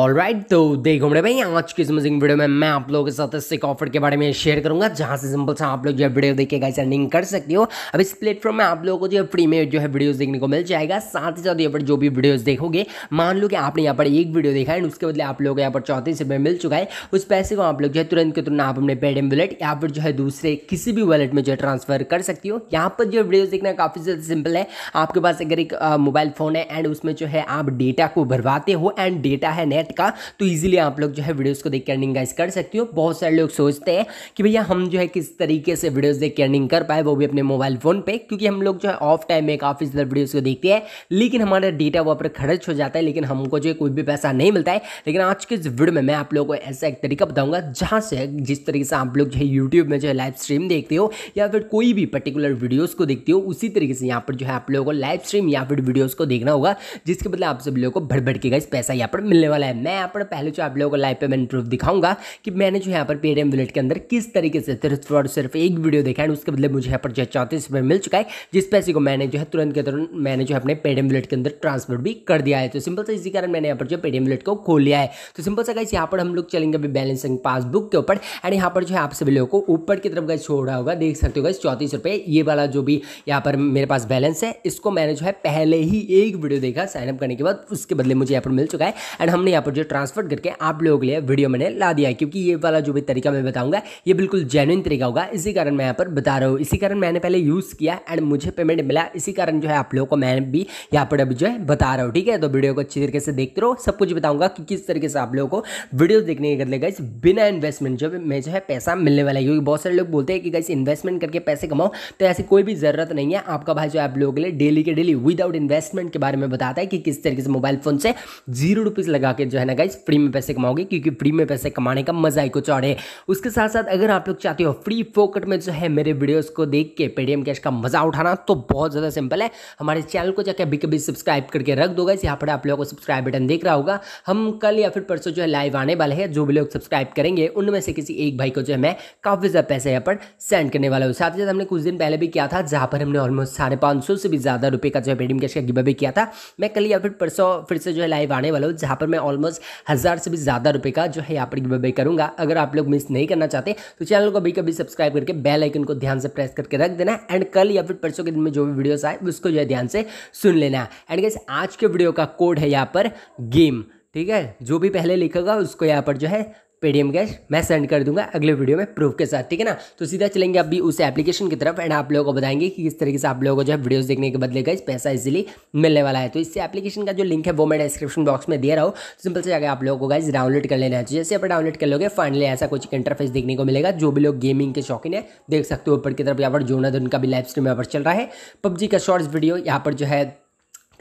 all right तो देखो मेरे भाई आज की इस मजिंग वीडियो में मैं आप लोगों के साथ एक ऑफर के बारे में शेयर करूंगा जहां से सिंपल सा आप लोग जो है वीडियो देख के गाइस अर्निंग कर सकते हो अब इस प्लेटफॉर्म में आप लोगों को जो है फ्री में जो है वीडियोस देखने को मिल जाएगा साथ ही साथ यहाँ पर जो भी वीडियोज देखोगे मान लो कि आपने यहाँ पर एक वीडियो देखा है उसके बदले आप लोग यहाँ पर चौथी से मिल चुका है उस पैसे को आप लोग जो है तुरंत के तुरंत आप अपने पेडीएम वॉलेट या फिर जो है दूसरे किसी भी वॉलेट में जो है ट्रांसफर कर सकती हो यहाँ पर जो वीडियोज़ देखना काफ़ी ज़्यादा सिंपल है आपके पास अगर एक मोबाइल फ़ोन है एंड उसमें जो है आप डेटा को भरवाते हो एंड डेटा है नया मेहनत का तो ईजिली आप लोग जो है वीडियोस को देख के अर्निंग गाइस कर सकती हो बहुत सारे लोग सोचते हैं कि भैया हम जो है किस तरीके से वीडियोस देख के अर्निंग कर पाए वो भी अपने मोबाइल फ़ोन पे क्योंकि हम लोग जो है ऑफ टाइम में काफ़ी ज़्यादा वीडियोज़ को देखते हैं लेकिन हमारा डेटा वहाँ पर खर्च हो जाता है लेकिन हमको जो है कोई भी पैसा नहीं मिलता है लेकिन आज के इस वीडियो में मैं आप लोगों को ऐसा एक तरीका बताऊंगा जहां से जिस तरीके से आप लोग जो है यूट्यूब में जो है लाइव स्ट्रीम देखते हो या फिर कोई भी पर्टिकुलर वीडियोज़ को देखते हो उसी तरीके से यहाँ पर जो है आप लोगों को लाइव स्ट्रीम या फिर वीडियोज़ को देखना होगा जिसके बदले आप सब लोगों को भर भर के गए पैसा यहाँ पर मिलने वाला है है मैं यहाँ पर पहले जो आप लोगों को लाइव पेमेंट प्रूफ दिखाऊंगा कि मैंने जो यहाँ पर पेटीएम वॉलेट के अंदर किस तरीके से सिर्फ और सिर्फ एक वीडियो देखा है उसके बदले मुझे यहाँ पर जो चौंतीस रुपये मिल चुका है जिस पैसे को मैंने जो है तुरंत के तुरंत मैंने जो है अपने पेटीएम वॉलेट के अंदर ट्रांसफर भी कर दिया है तो सिंपल सा इसी कारण मैंने यहाँ पर जो पेटीएम वॉलेट को खोल लिया है तो सिंपल सा कैसे यहाँ पर हम लोग चलेंगे अभी बैलेंसिंग पासबुक के ऊपर एंड यहाँ पर जो है आप सभी लोगों को ऊपर की तरफ गैस छोड़ा होगा देख सकते हो गए चौंतीस रुपये ये वाला जो भी यहाँ पर मेरे पास बैलेंस है इसको मैंने जो है पहले ही एक वीडियो देखा साइनअप करने के बाद उसके बदले मुझे यहाँ पर मिल चुका है एंड हमने यहाँ पर जो ट्रांसफर करके आप लोगों के लिए वीडियो मैंने ला दिया है क्योंकि ये वाला जो भी तरीका मैं बताऊँगा ये बिल्कुल जेनुइन तरीका होगा इसी कारण मैं यहाँ पर बता रहा हूँ इसी कारण मैंने पहले यूज़ किया एंड मुझे पेमेंट मिला इसी कारण जो है आप लोगों को मैं भी यहाँ पर अभी जो है बता रहा हूँ ठीक है तो वीडियो को अच्छी तरीके से देखते रहो सब कुछ बताऊँगा कि किस तरीके से आप लोगों को वीडियो देखने के बदले बिना इन्वेस्टमेंट जो मैं जो है पैसा मिलने वाला है क्योंकि बहुत सारे लोग बोलते हैं कि गाइस इन्वेस्टमेंट करके पैसे कमाओ तो ऐसी कोई भी ज़रूरत नहीं है आपका भाई जो आप लोगों के लिए डेली के डेली विदाउट इन्वेस्टमेंट के बारे में बताता है कि किस तरीके से मोबाइल फ़ोन से जीरो रुपीज़ लगा के जो है ना गाइज फ्री में पैसे कमाओगे क्योंकि फ्री में पैसे कमाने का मजा ही कुछ और है उसके साथ साथ अगर आप लोग चाहते हो फ्री फोकट में जो है मेरे वीडियोस को देख के पेटीएम कैश का मजा उठाना तो बहुत ज़्यादा सिंपल है हमारे चैनल को जाकर अभी कभी सब्सक्राइब करके रख दो गाइज यहाँ पर आप लोगों को सब्सक्राइब बटन देख रहा होगा हम कल या फिर परसों जो है लाइव आने वाले हैं जो भी लोग सब्सक्राइब करेंगे उनमें से किसी एक भाई को जो है मैं काफ़ी ज़्यादा पैसे यहाँ पर सेंड करने वाला हूँ साथ ही साथ हमने कुछ दिन पहले भी किया था जहाँ पर हमने ऑलमोस्ट साढ़े पाँच सौ से भी ज़्यादा रुपये का जो है पेटीएम कैश का गिबा भी किया था मैं कल या फिर परसों फिर से जो है लाइव आने वाला हूँ जहाँ पर मैं ऑलमोस्ट हज़ार से भी ज़्यादा रुपए का जो है यहाँ पर गिव अवे करूँगा अगर आप लोग मिस नहीं करना चाहते तो चैनल को अभी कभी सब्सक्राइब करके बेल आइकन को ध्यान से प्रेस करके रख देना एंड कल या फिर परसों के दिन में जो भी वीडियोस आए उसको जो है ध्यान से सुन लेना एंड गैस आज के वीडियो का कोड है यहाँ पर गेम ठीक है जो भी पहले लिखेगा उसको यहाँ पर जो है पेटीएम कैश मैं सेंड कर दूंगा अगले वीडियो में प्रूफ के साथ ठीक है ना तो सीधा चलेंगे अभी उस एप्लीकेशन की तरफ एंड आप लोगों को बताएंगे कि किस तरीके से आप लोगों को जो है वीडियोस देखने के बदले गए पैसा इजीली मिलने वाला है तो इससे एप्लीकेशन का जो लिंक है वो मैं डिस्क्रिप्शन बॉक्स में दे रहा हूँ सिंपल से जाकर आप लोगों को गाइज डाउनलोड कर लेना है तो जैसे आप डाउनलोड कर लोगे फाइनली ऐसा कुछ इंटरफेस देखने को मिलेगा जो भी लोग गेमिंग के शौकीन है देख सकते हो ऊपर की तरफ यहाँ पर जोनाधन का भी लाइव स्ट्रीम यहाँ पर चल रहा है पबजी का शॉर्ट्स वीडियो यहाँ पर जो है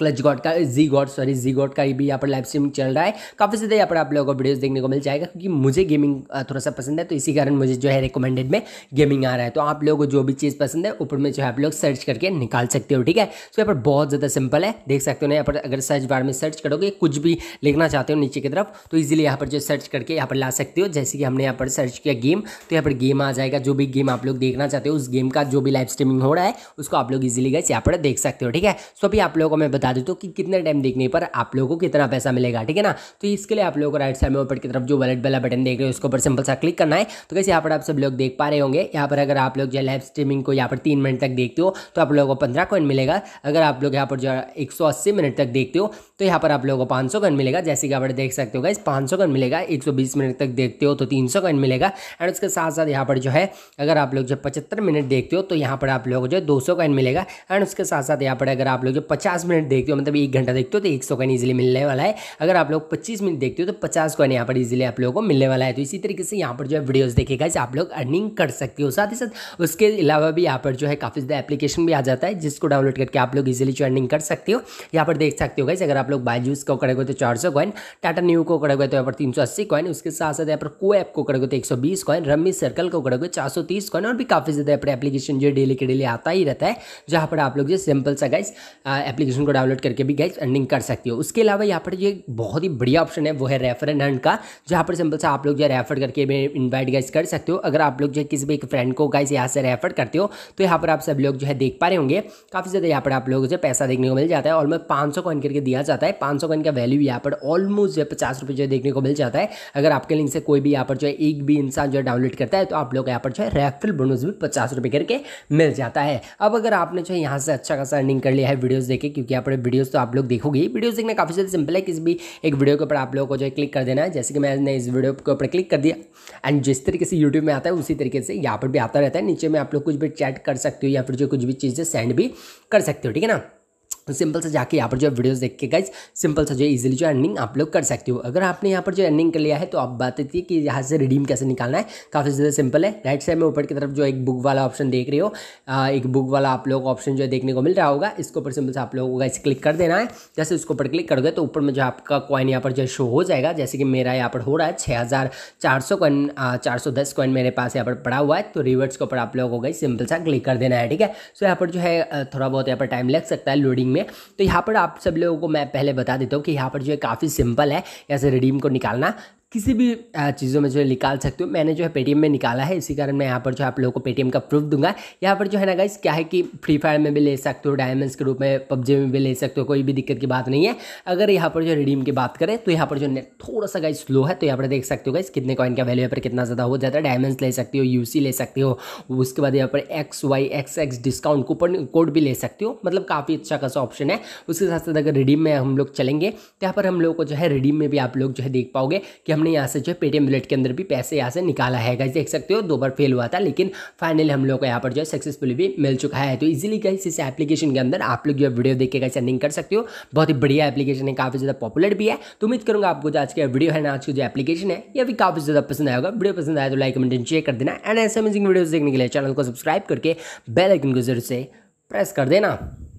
क्लच गॉड का जी गॉड सॉरी जी गॉड का भी यहाँ पर लाइव स्ट्रीम चल रहा है काफ़ी ज़्यादा यहाँ पर आप लोगों को वीडियोस देखने को मिल जाएगा क्योंकि मुझे गेमिंग थोड़ा सा पसंद है तो इसी कारण मुझे जो है रिकमेंडेड में गेमिंग आ रहा है तो आप लोगों को जो भी चीज़ पसंद है ऊपर में जो है आप लोग सर्च करके निकाल सकते हो ठीक है सो तो यहाँ पर बहुत ज़्यादा सिंपल है देख सकते हो ना यहाँ पर अगर सर्च बार में सर्च करोगे कुछ भी लिखना चाहते हो नीचे की तरफ तो ईजिली यहाँ पर जो सर्च करके यहाँ पर ला सकते हो जैसे कि हमने यहाँ पर सर्च किया गेम तो यहाँ पर गेम आ जाएगा जो भी गेम आप लोग देखना चाहते हो उस गेम का जो भी लाइव स्ट्रीमिंग हो रहा है उसको आप लोग इजिली गए यहाँ पर देख सकते हो ठीक है सो अभी आप लोगों को मैं बता बता देते हो कि कितने टाइम देखने पर आप लोगों को कितना पैसा मिलेगा ठीक है ना तो इसके लिए आप लोगों को राइट साइड में ऊपर की तरफ जो वॉलेट वाला बटन देख रहे हो उसके ऊपर सिंपल सा क्लिक करना है तो कैसे यहाँ पर आप सब लोग देख पा रहे होंगे यहाँ पर अगर आप लोग जो लाइव स्ट्रीमिंग को यहाँ पर तीन मिनट तक देखते हो तो आप लोगों को पंद्रह कॉइन मिलेगा अगर आप लोग यहाँ पर जो एक सौ अस्सी मिनट तक देखते हो तो यहाँ पर आप लोगों को पाँच सौ कॉइन मिलेगा जैसे कि आप देख सकते हो गाइस पाँच सौ कॉइन मिलेगा एक सौ बीस मिनट तक देखते हो तो तीन सौ कॉइन मिलेगा एंड उसके साथ साथ यहाँ पर जो है अगर आप लोग जो पचहत्तर मिनट देखते हो तो यहाँ पर आप लोगों को जो है दो सौ कॉइन मिलेगा एंड उसके साथ साथ यहाँ पर अगर आप लोग जो पचास मिनट देखते हो मतलब एक घंटा देखते हो तो एक सौ कॉइन इजिली मिलने वाला है अगर आप लोग पच्चीस मिनट देखते हो तो पचास कॉइन यहाँ पर इजिली आप लोगों को मिलने वाला है तो इसी तरीके से यहाँ पर जो है वीडियोज़ देखेगा इसे आप लोग अर्निंग कर सकते हो साथ ही साथ उसके अलावा भी यहाँ पर जो है काफ़ी ज़्यादा एप्लीकेशन भी आ जाता है जिसको डाउनलोड करके आप लोग इजिली जो अर्निंग कर सकते हो यहाँ पर देख सकते हो गाइस अगर आप लोग बायजूस को करेगा तो चार सौ कॉइन टाटा न्यू को करेगा तो यहाँ पर तीन सौ अस्सी कॉइन उसके साथ साथ यहाँ पर को ऐप को करेगा तो एक सौ बीस कॉइन रमी सर्कल को करेगा चार सौ तीस कॉइन और भी काफ़ी ज़्यादा यहाँ पर एप्लीकेशन जो है डेली के डेली आता ही रहता है जहाँ पर आप लोग जो सिंपल सा गाइस एप्लीकेशन को डाउनलोड करके भी गाइज अर्निंग कर सकती हो उसके अलावा यहाँ पर जो बहुत ही बढ़िया ऑप्शन है वो है रेफर एंड अर्न का जहाँ पर सिंपल सा आप लोग जो रेफर करके भी इन्वाइट गाइज कर सकते हो अगर आप लोग जो है किसी भी एक फ्रेंड को गाइज यहाँ से रेफर करते हो तो यहाँ पर आप सब लोग जो है देख पा रहे होंगे काफ़ी ज़्यादा यहाँ पर आप लोगों से पैसा देखने को मिल जाता है ऑलमोस्ट पाँच सौ कॉइन करके दिया जाता है पाँच सौ कॉइन का वैल्यू यहाँ पर ऑलमोस्ट जो है पचास रुपये जो है देखने को मिल जाता है अगर आपके लिंक से कोई भी यहाँ पर जो है एक भी इंसान जो है डाउनलोड करता है तो आप लोग यहाँ पर जो है रेफरल बोनस भी पचास रुपये करके मिल जाता है अब अगर आपने जो है यहाँ से अच्छा खासा अर्निंग कर लिया है वीडियोज़ देखे क्योंकि यहाँ पर पूरे वीडियोस तो आप लोग देखोगे वीडियोस देखना काफ़ी ज़्यादा सिंपल है किसी भी एक वीडियो के ऊपर आप लोगों को जो है क्लिक कर देना है जैसे कि मैंने इस वीडियो के ऊपर क्लिक कर दिया एंड जिस तरीके से यूट्यूब में आता है उसी तरीके से यहाँ पर भी आता रहता है नीचे में आप लोग कुछ भी चैट कर सकते हो या फिर जो कुछ भी चीज़ें सेंड भी कर सकते हो ठीक है ना सिंपल से जाके यहाँ पर जो है वीडियोस देख के गाइज सिंपल सा जो है इजीली जो अर्निंग आप लोग कर सकते हो अगर आपने यहाँ पर जो अर्निंग कर लिया है तो आप बताती है कि यहाँ से रिडीम कैसे निकालना है काफ़ी ज़्यादा सिंपल है राइट साइड में ऊपर की तरफ जो एक बुक वाला ऑप्शन देख रहे हो आ, एक बुक वाला आप लोग ऑप्शन जो है देखने को मिल रहा होगा इसके ऊपर सिंपल से आप लोगों को इसे क्लिक कर देना है जैसे उसके ऊपर क्लिक करोगे तो ऊपर में जो आपका कॉइन यहाँ पर जो शो हो जाएगा जैसे कि मेरा यहाँ पर हो रहा है छः हज़ार चार सौ कॉइन चार सौ दस कॉइन मेरे पास यहाँ पर पड़ा हुआ है तो रिवर्ट्स के ऊपर आप लोगों को गाइज सिंपल सा क्लिक कर देना है ठीक है सो यहाँ पर जो है थोड़ा बहुत यहाँ पर टाइम लग सकता है लोडिंग रिडीम में तो यहाँ पर आप सब लोगों को मैं पहले बता देता हूँ कि यहाँ पर जो है काफ़ी सिंपल है ऐसे रिडीम को निकालना किसी भी चीज़ों में जो है निकाल सकते हो मैंने जो है पेटीएम में निकाला है इसी कारण मैं यहाँ पर जो है आप लोगों को पेटीएम का प्रूफ दूंगा यहाँ पर जो है ना गाइस क्या है कि फ्री फायर में भी ले सकते हो डायमंड्स के रूप में पबजी में भी ले सकते हो कोई भी दिक्कत की बात नहीं है अगर यहाँ पर जो रिडीम की बात करें तो यहाँ पर जो नेट थोड़ा सा गाइस स्लो है तो यहाँ पर देख सकते हो गाइस कितने कॉइन का वैल्यू यहाँ पर कितना ज़्यादा हो जाता है डायमंड्स ले सकते हो यू ले सकते हो उसके बाद यहाँ पर X Y X X discount coupon code भी ले सकते हो मतलब काफ़ी अच्छा खासा ऑप्शन है उसके साथ साथ अगर रिडीम में हम लोग चलेंगे तो यहाँ पर हम लोग को जो है रिडीम में भी आप लोग जो है देख पाओगे कि हम हमने यहाँ से जो है पेटीएम वॉलेट के अंदर भी पैसे यहाँ से निकाला है गाइज देख सकते हो दो बार फेल हुआ था लेकिन फाइनली हम लोग को यहाँ पर जो है सक्सेसफुली भी मिल चुका है तो इजीली गाइज इस एप्लीकेशन के अंदर आप लोग जो है वीडियो देख के गाइज अर्निंग कर सकते हो बहुत ही बढ़िया एप्लीकेशन है काफ़ी ज़्यादा पॉपुलर भी है तो उम्मीद करूंगा आपको जो आज का वीडियो है ना आज की जो एप्लीकेशन है यह भी काफ़ी ज़्यादा पसंद आएगा वीडियो पसंद आया तो लाइक कमेंट शेयर कर देना एंड ऐसे अमेजिंग वीडियो देखने के लिए चैनल को सब्सक्राइब करके बेल आइकन को जरूर से प्रेस कर देना